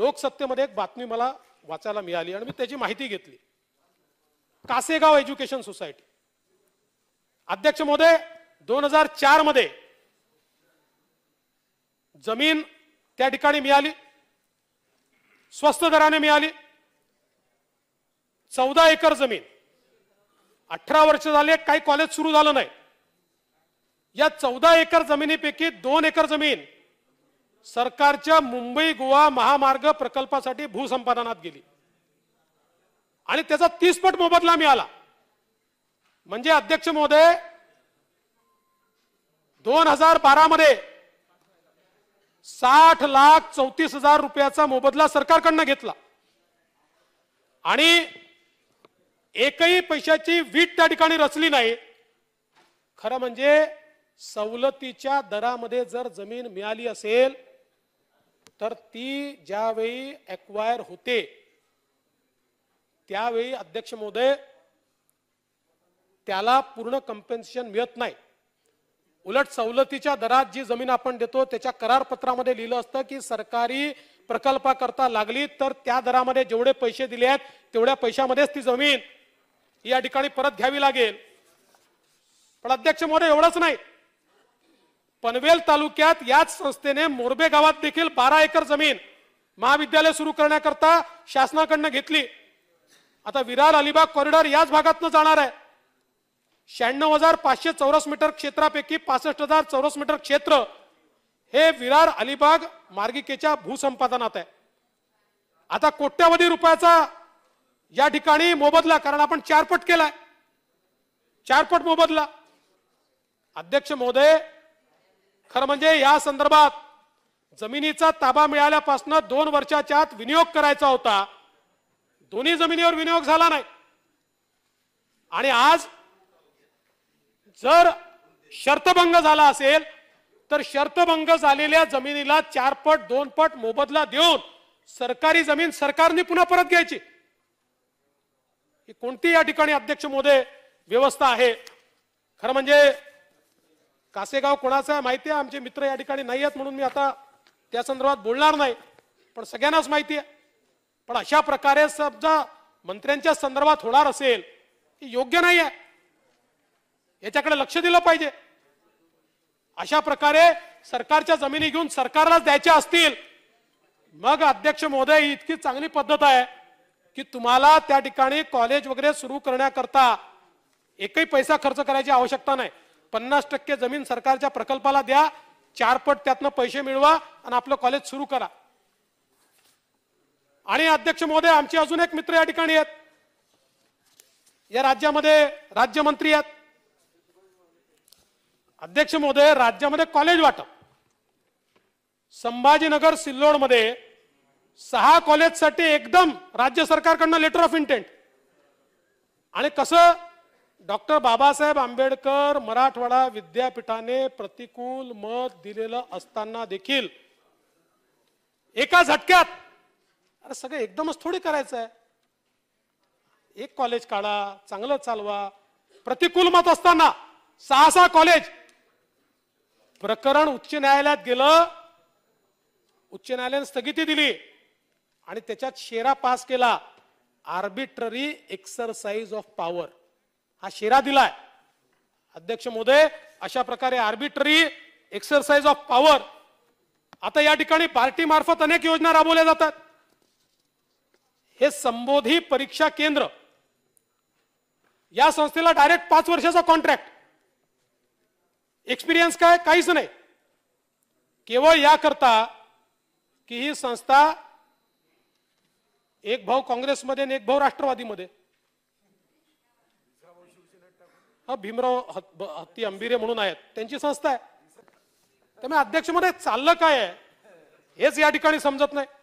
लोकसत्तेमध्ये एक बातमी मला वाचायला मिळाली आणि मी त्याची माहिती घेतली कासेगाव एज्युकेशन सोसायटी अध्यक्ष महोदय दोन हजार चार मध्ये जमीन त्या ठिकाणी मिळाली स्वस्त दराने मिळाली चौदा एकर जमीन अठरा वर्ष झाले काही कॉलेज सुरू झालं नाही या चौदा एकर जमिनीपैकी दोन एकर जमीन सरकारच्या मुंबई गोवा महामार्ग प्रकल्पासाठी भूसंपादनात गेली आणि त्याचा पट मोबदला मिळाला म्हणजे अध्यक्ष महोदय दोन हजार बारा मध्ये साठ लाख चौतीस हजार रुपयाचा मोबदला सरकारकडनं घेतला आणि एकही पैशाची वीट त्या ठिकाणी रचली नाही खरं म्हणजे सवलतीच्या दरामध्ये जर जमीन मिळाली असेल तर ती ज्यावेळी एक्वायर होते त्यावेळी अध्यक्ष महोदय त्याला पूर्ण कंपेन्सेशन मिळत नाही उलट सवलतीच्या दरात जी जमीन आपण देतो त्याच्या करारपत्रामध्ये लिहिलं असतं की सरकारी प्रकल्पाकरता लागली तर त्या दरामध्ये जेवढे पैसे दिले आहेत तेवढ्या पैशामध्येच ती जमीन या ठिकाणी परत घ्यावी लागेल पण अध्यक्ष महोदय एवढंच नाही पनवेल तालुक्यात याच संस्थेने मोरबे गावात देखील बारा एकर जमीन महाविद्यालय सुरू करण्याकरता शासनाकडनं घेतली आता विरार अलिबाग कॉरिडॉर याच भागातनं जाणार आहे शहाण्णव हजार पाचशे चौरस मीटर क्षेत्रापैकी पासष्ट हजार चौरस मीटर क्षेत्र हे विरार अलिबाग मार्गिकेच्या भूसंपादनात आहे आता कोट्यावधी रुपयाचा या ठिकाणी मोबदला कारण आपण चारपट केलाय चारपट मोबदला अध्यक्ष महोदय खरं म्हणजे या संदर्भात जमिनीचा ताबा मिळाल्यापासून दोन वर्षाच्या आत विनियोग करायचा होता दोन्ही जमिनीवर विनियोग झाला नाही आणि आज जर शर्तभंग झाला असेल तर शर्तभंग झालेल्या जमिनीला चार पट दोन पट मोबदला देऊन सरकारी जमीन सरकारने पुन्हा परत घ्यायची ही कोणती या ठिकाणी अध्यक्ष मोदय व्यवस्था आहे खरं म्हणजे कासेगाव कोणाचं आहे माहिती आहे आमचे मित्र या ठिकाणी नाही आहेत म्हणून मी आता त्या संदर्भात बोलणार नाही पण सगळ्यांनाच माहिती आहे पण अशा प्रकारे समजा मंत्र्यांच्या संदर्भात होणार असेल हे योग्य नाही आहे याच्याकडे लक्ष दिलं पाहिजे अशा प्रकारे सरकारच्या जमिनी घेऊन सरकारलाच द्यायच्या असतील मग अध्यक्ष महोदय ही इतकी चांगली पद्धत आहे की तुम्हाला त्या ठिकाणी कॉलेज वगैरे सुरू करण्याकरता एकही पैसा खर्च करायची आवश्यकता नाही पन्नास टक्के जमीन सरकारच्या प्रकल्पाला द्या चारपट त्यातनं पैसे मिळवा आणि आपलं कॉलेज सुरू करा आणि अध्यक्ष महोदय आमचे अजून एक मित्र या ठिकाणी आहेत या राज्यामध्ये राज्यमंत्री आहेत अध्यक्ष महोदय राज्यामध्ये कॉलेज वाटप संभाजीनगर सिल्लोडमध्ये सहा कॉलेजसाठी एकदम राज्य सरकारकडनं लेटर ऑफ इंटेंट आणि कसं डॉक्टर बाबासाहेब आंबेडकर मराठवाडा विद्यापीठाने प्रतिकूल मत दिलेलं असताना देखील एका झटक्यात अरे सगळं एकदमच थोडी करायचं आहे एक कॉलेज काढा चांगलं चालवा प्रतिकूल मत असताना सहा सहा कॉलेज प्रकरण उच्च न्यायालयात गेलं उच्च न्यायालयाने स्थगिती दिली आणि त्याच्यात शेरा पास केला आर्बिट्ररी एक्सरसाइज ऑफ पॉवर हा शेरा दिलाय अध्यक्ष मोदय अशा प्रकारे आर्बिटरी एक्सरसाइज ऑफ पॉवर आता या ठिकाणी पार्टी मार्फत अनेक योजना राबवल्या जातात हे संबोधी परीक्षा केंद्र या संस्थेला डायरेक्ट पाच वर्षाचा कॉन्ट्रॅक्ट एक्सपिरियन्स काय काहीच नाही केवळ करता की ही संस्था एक भाऊ काँग्रेसमध्ये आणि एक भाऊ राष्ट्रवादीमध्ये हा भीमराव हत्ती अंबिरे म्हणून आहेत त्यांची संस्था आहे त्यामुळे अध्यक्ष मध्ये चाललं काय आहे हेच या ठिकाणी समजत नाही